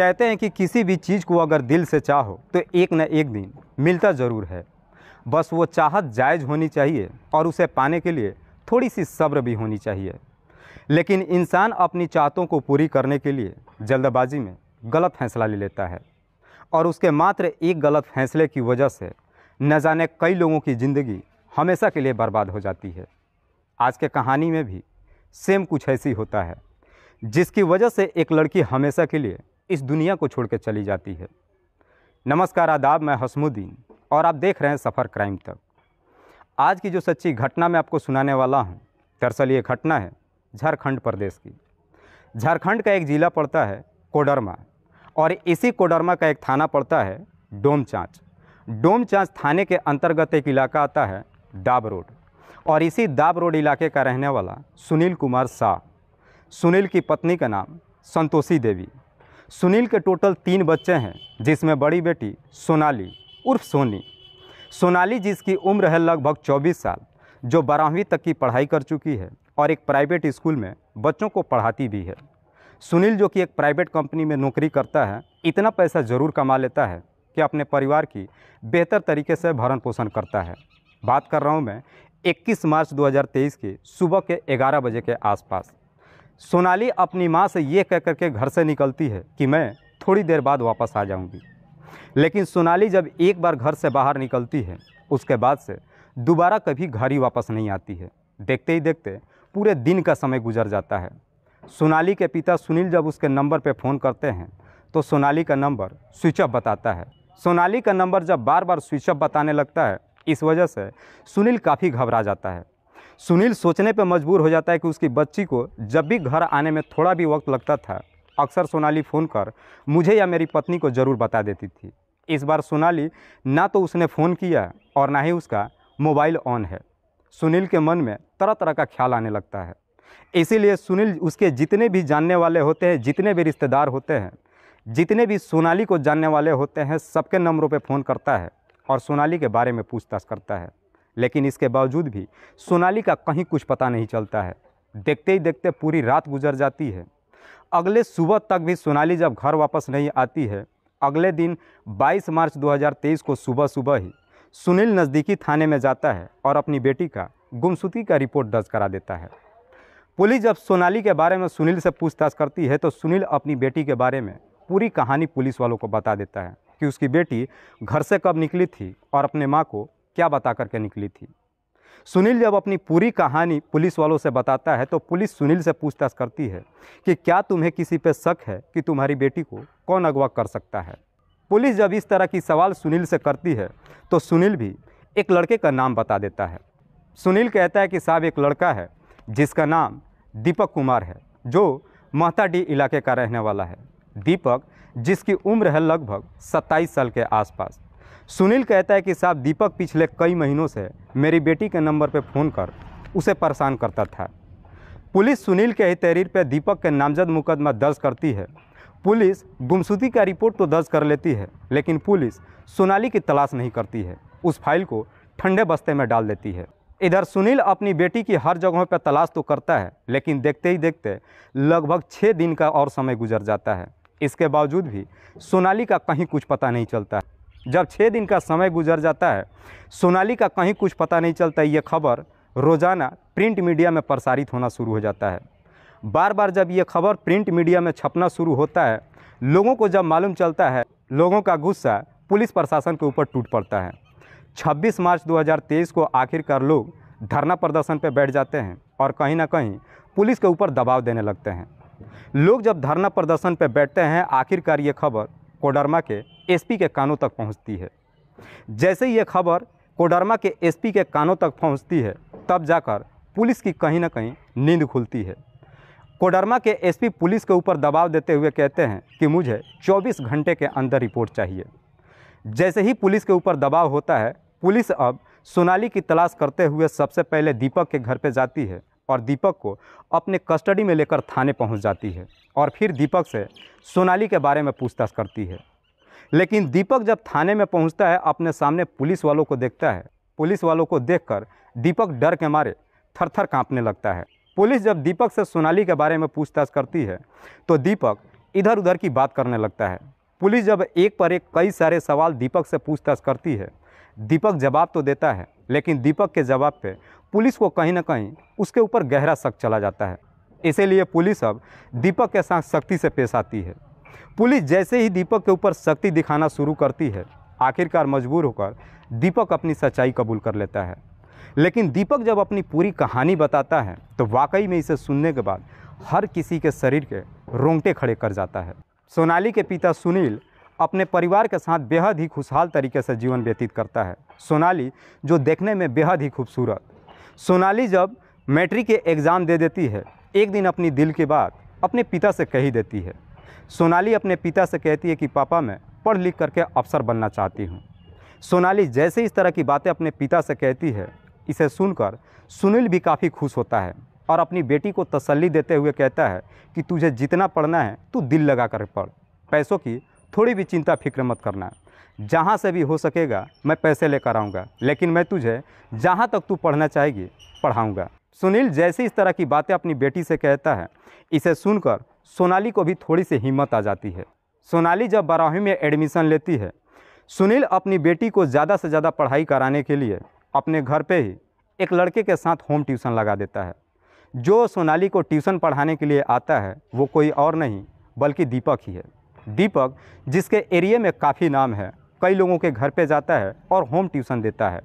कहते हैं कि किसी भी चीज़ को अगर दिल से चाहो तो एक न एक दिन मिलता ज़रूर है बस वो चाहत जायज़ होनी चाहिए और उसे पाने के लिए थोड़ी सी सब्र भी होनी चाहिए लेकिन इंसान अपनी चाहतों को पूरी करने के लिए जल्दबाजी में गलत फैसला ले लेता है और उसके मात्र एक गलत फैसले की वजह से न जाने कई लोगों की ज़िंदगी हमेशा के लिए बर्बाद हो जाती है आज के कहानी में भी सेम कुछ ऐसी होता है जिसकी वजह से एक लड़की हमेशा के लिए इस दुनिया को छोड़ चली जाती है नमस्कार आदाब मैं हसमुद्दीन और आप देख रहे हैं सफ़र क्राइम तक आज की जो सच्ची घटना मैं आपको सुनाने वाला हूँ दरअसल ये घटना है झारखंड प्रदेश की झारखंड का एक ज़िला पड़ता है कोडरमा और इसी कोडरमा का एक थाना पड़ता है डोमचाँच डोमचाँच थाने के अंतर्गत एक इलाका आता है दाब रोड और इसी दाब रोड इलाके का रहने वाला सुनील कुमार शाह सुनील की पत्नी का नाम संतोषी देवी सुनील के टोटल तीन बच्चे हैं जिसमें बड़ी बेटी सोनाली उर्फ सोनी सोनाली जिसकी उम्र है लगभग 24 साल जो बारहवीं तक की पढ़ाई कर चुकी है और एक प्राइवेट स्कूल में बच्चों को पढ़ाती भी है सुनील जो कि एक प्राइवेट कंपनी में नौकरी करता है इतना पैसा ज़रूर कमा लेता है कि अपने परिवार की बेहतर तरीके से भरण पोषण करता है बात कर रहा हूँ मैं 21 मार्च 2023 के सुबह के 11 बजे के आसपास सोनाली अपनी माँ से ये कह करके घर से निकलती है कि मैं थोड़ी देर बाद वापस आ जाऊँगी लेकिन सोनाली जब एक बार घर से बाहर निकलती है उसके बाद से दोबारा कभी घर ही वापस नहीं आती है देखते ही देखते पूरे दिन का समय गुजर जाता है सोनाली के पिता सुनील जब उसके नंबर पर फ़ोन करते हैं तो सोनाली का नंबर स्विच ऑफ बताता है सोनाली का नंबर जब बार बार स्विच ऑफ बताने लगता है इस वजह से सुनील काफ़ी घबरा जाता है सुनील सोचने पर मजबूर हो जाता है कि उसकी बच्ची को जब भी घर आने में थोड़ा भी वक्त लगता था अक्सर सोनाली फ़ोन कर मुझे या मेरी पत्नी को ज़रूर बता देती थी इस बार सोनाली ना तो उसने फ़ोन किया और ना ही उसका मोबाइल ऑन है सुनील के मन में तरह तरह का ख्याल आने लगता है इसीलिए सुनील उसके जितने भी जानने वाले होते हैं जितने भी रिश्तेदार होते हैं जितने भी सोनाली को जानने वाले होते हैं सबके नंबरों पर फ़ोन करता है और सोनाली के बारे में पूछताछ करता है लेकिन इसके बावजूद भी सोनाली का कहीं कुछ पता नहीं चलता है देखते ही देखते पूरी रात गुजर जाती है अगले सुबह तक भी सोनाली जब घर वापस नहीं आती है अगले दिन 22 मार्च 2023 को सुबह सुबह ही सुनील नज़दीकी थाने में जाता है और अपनी बेटी का गुमसुती का रिपोर्ट दर्ज करा देता है पुलिस जब सोनाली के बारे में सुनील से पूछताछ करती है तो सुनील अपनी बेटी के बारे में पूरी कहानी पुलिस वालों को बता देता है कि उसकी बेटी घर से कब निकली थी और अपने माँ को क्या बता करके निकली थी सुनील जब अपनी पूरी कहानी पुलिस वालों से बताता है तो पुलिस सुनील से पूछताछ करती है कि क्या तुम्हें किसी पे शक है कि तुम्हारी बेटी को कौन अगवा कर सकता है पुलिस जब इस तरह की सवाल सुनील से करती है तो सुनील भी एक लड़के का नाम बता देता है सुनील कहता है कि साहब एक लड़का है जिसका नाम दीपक कुमार है जो महताडी इलाके का रहने वाला है दीपक जिसकी उम्र है लगभग सत्ताईस साल के आसपास सुनील कहता है कि साहब दीपक पिछले कई महीनों से मेरी बेटी के नंबर पर फ़ोन कर उसे परेशान करता था पुलिस सुनील के ही तहरीर पर दीपक के नामजद मुकदमा दर्ज करती है पुलिस गुमसुदी का रिपोर्ट तो दर्ज कर लेती है लेकिन पुलिस सोनाली की तलाश नहीं करती है उस फाइल को ठंडे बस्ते में डाल देती है इधर सुनील अपनी बेटी की हर जगहों पर तलाश तो करता है लेकिन देखते ही देखते लगभग छः दिन का और समय गुजर जाता है इसके बावजूद भी सोनाली का कहीं कुछ पता नहीं चलता है जब छः दिन का समय गुजर जाता है सोनाली का कहीं कुछ पता नहीं चलता ये खबर रोज़ाना प्रिंट मीडिया में प्रसारित होना शुरू हो जाता है बार बार जब ये खबर प्रिंट मीडिया में छपना शुरू होता है लोगों को जब मालूम चलता है लोगों का गुस्सा पुलिस प्रशासन के ऊपर टूट पड़ता है 26 मार्च 2023 को आखिरकार लोग धरना प्रदर्शन पर बैठ जाते हैं और कहीं ना कहीं पुलिस के ऊपर दबाव देने लगते हैं लोग जब धरना प्रदर्शन पर बैठते हैं आखिरकार ये खबर कोडरमा के एसपी के कानों तक पहुंचती है जैसे ही ये खबर कोडरमा के एसपी के कानों तक पहुंचती है तब जाकर पुलिस की कहीं ना कहीं नींद खुलती है कोडरमा के एसपी पुलिस के ऊपर दबाव देते हुए कहते हैं कि मुझे 24 घंटे के अंदर रिपोर्ट चाहिए जैसे ही पुलिस के ऊपर दबाव होता है पुलिस अब सोनाली की तलाश करते हुए सबसे पहले दीपक के घर पर जाती है और दीपक को अपने कस्टडी में लेकर थाने पहुंच जाती है और फिर दीपक से सोनाली के बारे में पूछताछ करती है लेकिन दीपक जब थाने में पहुंचता है अपने सामने पुलिस वालों को देखता है पुलिस वालों को देखकर दीपक डर के मारे थर थर काँपने लगता है पुलिस जब दीपक से सोनाली के बारे में पूछताछ करती है तो दीपक इधर उधर की बात करने लगता है पुलिस जब एक पर एक कई सारे सवाल दीपक से पूछताछ करती है दीपक जवाब तो देता है लेकिन दीपक के जवाब पे पुलिस को कहीं ना कहीं उसके ऊपर गहरा शक चला जाता है इसीलिए पुलिस अब दीपक के साथ सख्ती से पेश आती है पुलिस जैसे ही दीपक के ऊपर सख्ती दिखाना शुरू करती है आखिरकार मजबूर होकर दीपक अपनी सच्चाई कबूल कर लेता है लेकिन दीपक जब अपनी पूरी कहानी बताता है तो वाकई में इसे सुनने के बाद हर किसी के शरीर के रोंगटे खड़े कर जाता है सोनाली के पिता सुनील अपने परिवार के साथ बेहद ही खुशहाल तरीके से जीवन व्यतीत करता है सोनाली जो देखने में बेहद ही खूबसूरत सोनाली जब मैट्रिक के एग्ज़ाम दे देती है एक दिन अपनी दिल की बात अपने पिता से कही देती है सोनाली अपने पिता से कहती है कि पापा मैं पढ़ लिख करके अफसर बनना चाहती हूँ सोनाली जैसे इस तरह की बातें अपने पिता से कहती है इसे सुनकर सुनील भी काफ़ी खुश होता है और अपनी बेटी को तसल्ली देते हुए कहता है कि तुझे जितना पढ़ना है तू दिल लगा कर पढ़ पैसों की थोड़ी भी चिंता फिक्र मत करना जहाँ से भी हो सकेगा मैं पैसे लेकर आऊँगा लेकिन मैं तुझे जहाँ तक तू पढ़ना चाहेगी पढ़ाऊँगा सुनील जैसे इस तरह की बातें अपनी बेटी से कहता है इसे सुनकर सोनाली को भी थोड़ी सी हिम्मत आ जाती है सोनाली जब बारहवीं में एडमिशन लेती है सुनील अपनी बेटी को ज़्यादा से ज़्यादा पढ़ाई कराने के लिए अपने घर पे ही एक लड़के के साथ होम ट्यूशन लगा देता है जो सोनाली को ट्यूशन पढ़ाने के लिए आता है वो कोई और नहीं बल्कि दीपक ही है दीपक जिसके एरिया में काफ़ी नाम है कई लोगों के घर पे जाता है और होम ट्यूशन देता है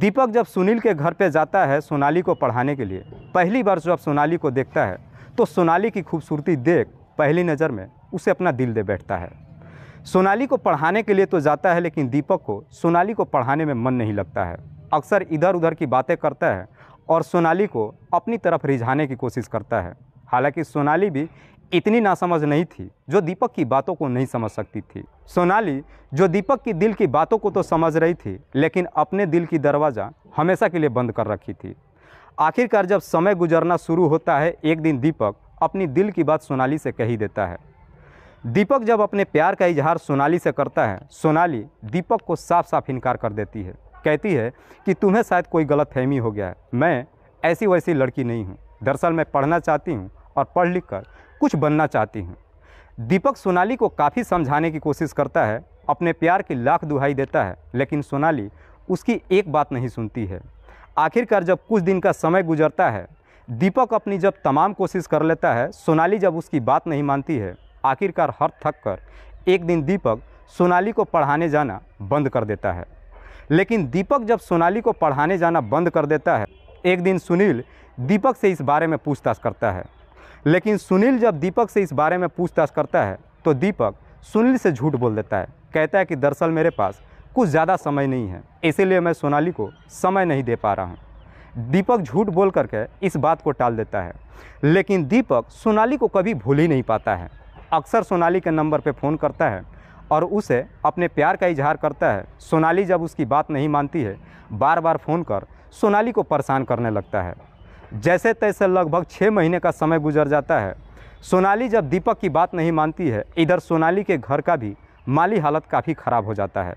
दीपक जब सुनील के घर पे जाता है सोनाली को पढ़ाने के लिए पहली बार जब सोनाली को देखता है तो सोनाली की खूबसूरती देख पहली नज़र में उसे अपना दिल दे बैठता है सोनाली को पढ़ाने के लिए तो जाता है लेकिन दीपक को सोनाली को पढ़ाने में मन नहीं लगता है अक्सर इधर उधर की बातें करता है और सोनाली को अपनी तरफ रिझाने की कोशिश करता है हालांकि सोनाली भी इतनी नासमझ नहीं थी जो दीपक की बातों को नहीं समझ सकती थी सोनाली जो दीपक की दिल की बातों को तो समझ रही थी लेकिन अपने दिल की दरवाज़ा हमेशा के लिए बंद कर रखी थी आखिरकार जब समय गुजरना शुरू होता है एक दिन दीपक अपनी दिल की बात सोनाली से कही देता है दीपक जब अपने प्यार का इजहार सोनाली से करता है सोनाली दीपक को साफ साफ इनकार कर देती है कहती है कि तुम्हें शायद कोई गलत फहमी हो गया है मैं ऐसी वैसी लड़की नहीं हूँ दरअसल मैं पढ़ना चाहती हूँ और पढ़ लिख कर कुछ बनना चाहती हूँ दीपक सोनाली को काफ़ी समझाने की कोशिश करता है अपने प्यार की लाख दुहाई देता है लेकिन सोनाली उसकी एक बात नहीं सुनती है आखिरकार जब कुछ दिन का समय गुजरता है दीपक अपनी जब तमाम कोशिश कर लेता है सोनाली जब उसकी बात नहीं मानती है आखिरकार हर थक कर एक दिन दीपक सोनाली को पढ़ाने जाना बंद कर देता है लेकिन दीपक जब सोनाली को पढ़ाने जाना बंद कर देता है एक दिन सुनील दीपक से इस बारे में पूछताछ करता है लेकिन सुनील जब दीपक से इस बारे में पूछताछ करता है तो दीपक सुनील से झूठ बोल देता है कहता है कि दरअसल मेरे पास कुछ ज़्यादा समय नहीं है इसीलिए मैं सोनाली को समय नहीं दे पा रहा हूँ दीपक झूठ बोल करके इस बात को टाल देता है लेकिन दीपक सोनाली को कभी भूल ही नहीं पाता है अक्सर सोनाली के नंबर पर फ़ोन करता है और उसे अपने प्यार का इजहार करता है सोनाली जब उसकी बात नहीं मानती है बार बार फ़ोन कर सोनाली को परेशान करने लगता है जैसे तैसे लगभग छः महीने का समय गुजर जाता है सोनाली जब दीपक की बात नहीं मानती है इधर सोनाली के घर का भी माली हालत काफ़ी ख़राब हो जाता है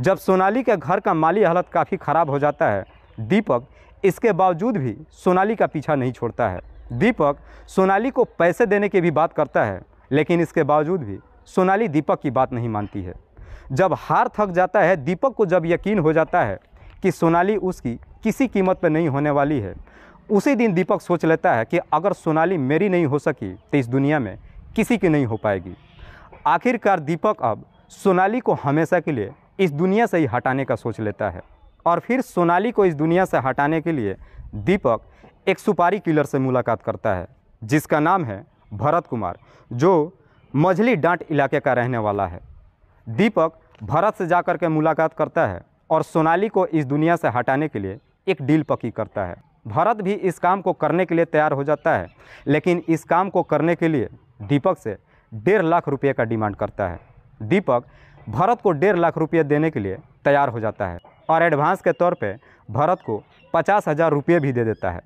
जब सोनाली के घर का माली हालत काफ़ी ख़राब हो जाता है दीपक इसके बावजूद भी सोनाली का पीछा नहीं छोड़ता है दीपक सोनाली को पैसे देने की भी बात करता है लेकिन इसके बावजूद भी सोनाली दीपक की बात नहीं मानती है जब हार थक जाता है दीपक को जब यकीन हो जाता है कि सोनाली उसकी किसी कीमत पर नहीं होने वाली है उसी दिन दीपक सोच लेता है कि अगर सोनाली मेरी नहीं हो सकी तो इस दुनिया में किसी की नहीं हो पाएगी आखिरकार दीपक अब सोनाली को हमेशा के लिए इस दुनिया से ही हटाने का सोच लेता है और फिर सोनाली को इस दुनिया से हटाने के लिए दीपक एक सुपारी किलर से मुलाकात करता है जिसका नाम है भरत कुमार जो मझली डांट इलाके का रहने वाला है दीपक भरत से जाकर के मुलाकात करता है और सोनाली को इस दुनिया से हटाने के लिए एक डील पक्की करता है भरत भी इस काम को करने के लिए तैयार हो जाता है लेकिन इस काम को करने के लिए दीपक से डेढ़ लाख रुपये का डिमांड करता है दीपक भरत को डेढ़ लाख रुपये देने के लिए तैयार हो जाता है और एडवांस के तौर पर भरत को पचास हज़ार रुपये भी दे देता है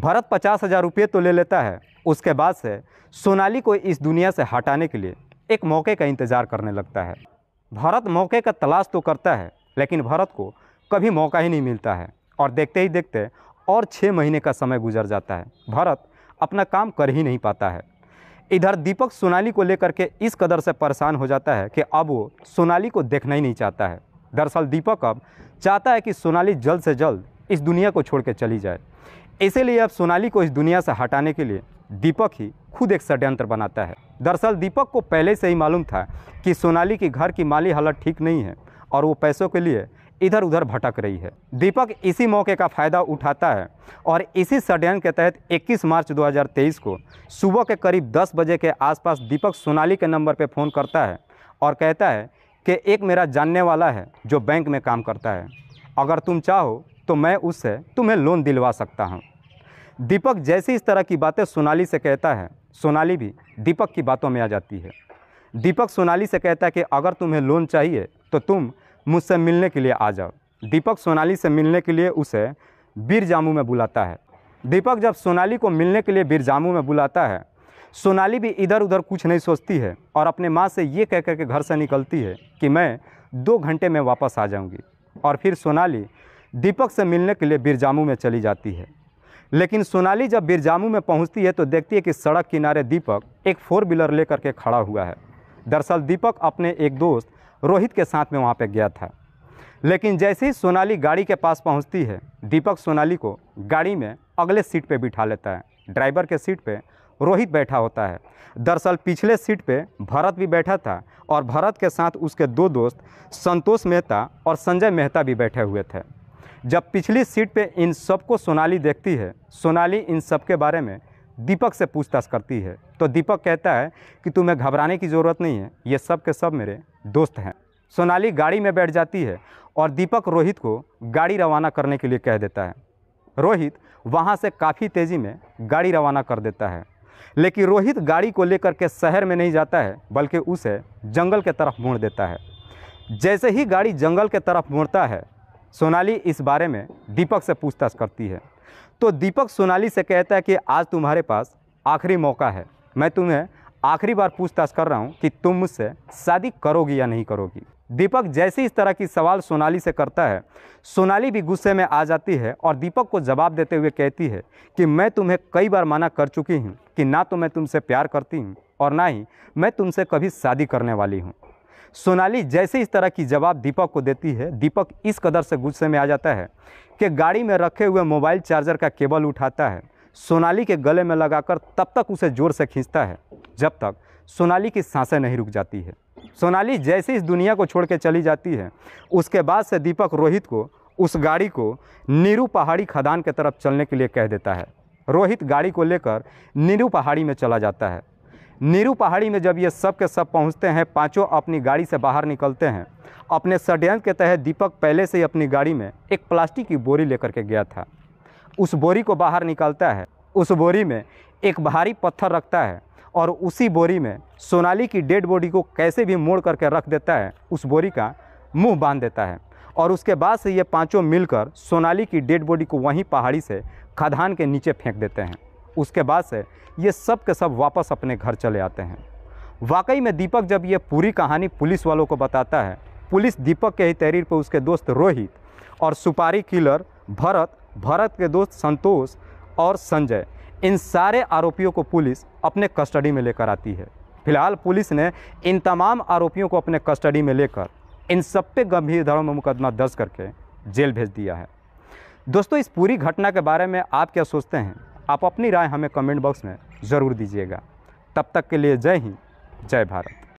भरत पचास हज़ार रुपये तो ले लेता है उसके बाद से सोनाली को इस दुनिया से हटाने के लिए एक मौके का इंतज़ार करने लगता है भरत मौके का तलाश तो करता है लेकिन भरत को कभी मौका ही नहीं मिलता है और देखते ही देखते और छः महीने का समय गुजर जाता है भरत अपना काम कर ही नहीं पाता है इधर दीपक सोनाली को लेकर के इस कदर से परेशान हो जाता है कि अब वो सोनाली को देखना ही नहीं चाहता है दरअसल दीपक अब चाहता है कि सोनाली जल्द से जल्द इस दुनिया को छोड़ चली जाए इसीलिए अब सोनाली को इस दुनिया से हटाने के लिए दीपक ही खुद एक षड्यंत्र बनाता है दरअसल दीपक को पहले से ही मालूम था कि सोनाली के घर की माली हालत ठीक नहीं है और वो पैसों के लिए इधर उधर भटक रही है दीपक इसी मौके का फ़ायदा उठाता है और इसी षड्यंत्र के तहत 21 मार्च 2023 को सुबह के करीब 10 बजे के आसपास दीपक सोनाली के नंबर पर फ़ोन करता है और कहता है कि एक मेरा जानने वाला है जो बैंक में काम करता है अगर तुम चाहो तो मैं उससे तुम्हें लोन दिलवा सकता हूँ दीपक जैसे इस तरह की बातें सोनाली से कहता है सोनाली भी दीपक की बातों में आ जाती है दीपक सोनाली से कहता है कि अगर तुम्हें लोन चाहिए तो तुम मुझसे मिलने के लिए आ जाओ दीपक सोनाली से मिलने के लिए उसे बीर जामू में बुलाता है दीपक जब सोनाली को मिलने के लिए बीर जामू में बुलाता है सोनाली भी इधर उधर कुछ नहीं सोचती है और अपने माँ से ये कह कर के घर से निकलती है कि मैं दो घंटे में वापस आ जाऊँगी और फिर सोनाली दीपक से मिलने के लिए बिरजामू में चली जाती है लेकिन सोनाली जब बिरजामू में पहुंचती है तो देखती है कि सड़क किनारे दीपक एक फोर व्हीलर लेकर के खड़ा हुआ है दरअसल दीपक अपने एक दोस्त रोहित के साथ में वहाँ पर गया था लेकिन जैसे ही सोनाली गाड़ी के पास पहुँचती है दीपक सोनाली को गाड़ी में अगले सीट पर बिठा लेता है ड्राइवर के सीट पर रोहित बैठा होता है दरअसल पिछले सीट पे भरत भी बैठा था और भरत के साथ उसके दो दोस्त संतोष मेहता और संजय मेहता भी बैठे हुए थे जब पिछली सीट पे इन सबको सोनाली देखती है सोनाली इन सब के बारे में दीपक से पूछताछ करती है तो दीपक कहता है कि तुम्हें घबराने की ज़रूरत नहीं है ये सब के सब मेरे दोस्त हैं सोनाली गाड़ी में बैठ जाती है और दीपक रोहित को गाड़ी रवाना करने के लिए कह देता है रोहित वहाँ से काफ़ी तेज़ी में गाड़ी रवाना कर देता है लेकिन रोहित गाड़ी को लेकर के शहर में नहीं जाता है बल्कि उसे जंगल के तरफ मोड़ देता है जैसे ही गाड़ी जंगल के तरफ मोड़ता है सोनाली इस बारे में दीपक से पूछताछ करती है तो दीपक सोनाली से कहता है कि आज तुम्हारे पास आखिरी मौका है मैं तुम्हें आखिरी बार पूछताछ कर रहा हूँ कि तुम मुझसे शादी करोगी या नहीं करोगी दीपक जैसे इस तरह की सवाल सोनाली से करता है सोनाली भी गुस्से में आ जाती है और दीपक को जवाब देते हुए कहती है कि मैं तुम्हें कई बार मना कर चुकी हूँ कि ना तो मैं तुमसे प्यार करती हूँ और ना ही मैं तुमसे कभी शादी करने वाली हूँ सोनाली जैसे इस तरह की जवाब दीपक को देती है दीपक इस कदर से गुस्से में आ जाता है कि गाड़ी में रखे हुए मोबाइल चार्जर का केबल उठाता है सोनाली के गले में लगाकर तब तक उसे जोर से खींचता है जब तक सोनाली की सांसें नहीं रुक जाती है सोनाली जैसे इस दुनिया को छोड़ के चली जाती है उसके बाद से दीपक रोहित को उस गाड़ी को नीरू पहाड़ी खदान के तरफ चलने के लिए कह देता है रोहित गाड़ी को लेकर नीरू पहाड़ी में चला जाता है नीरू पहाड़ी में जब ये सब के सब पहुंचते हैं पांचों अपनी गाड़ी से बाहर निकलते हैं अपने षड्यंत्र के तहत दीपक पहले से ही अपनी गाड़ी में एक प्लास्टिक की बोरी लेकर के गया था उस बोरी को बाहर निकालता है उस बोरी में एक भारी पत्थर रखता है और उसी बोरी में सोनाली की डेड बॉडी को कैसे भी मोड़ करके रख देता है उस बोरी का मुंह बांध देता है और उसके बाद से ये पांचों मिलकर सोनाली की डेड बॉडी को वहीं पहाड़ी से खदान के नीचे फेंक देते हैं उसके बाद से ये सब के सब वापस अपने घर चले आते हैं वाकई में दीपक जब ये पूरी कहानी पुलिस वालों को बताता है पुलिस दीपक के ही तहरीर पर उसके दोस्त रोहित और सुपारी किलर भरत भरत के दोस्त संतोष और संजय इन सारे आरोपियों को पुलिस अपने कस्टडी में लेकर आती है फिलहाल पुलिस ने इन तमाम आरोपियों को अपने कस्टडी में लेकर इन सब पे गंभीर धर्म में मुकदमा दर्ज करके जेल भेज दिया है दोस्तों इस पूरी घटना के बारे में आप क्या सोचते हैं आप अपनी राय हमें कमेंट बॉक्स में ज़रूर दीजिएगा तब तक के लिए जय हिंद जय भारत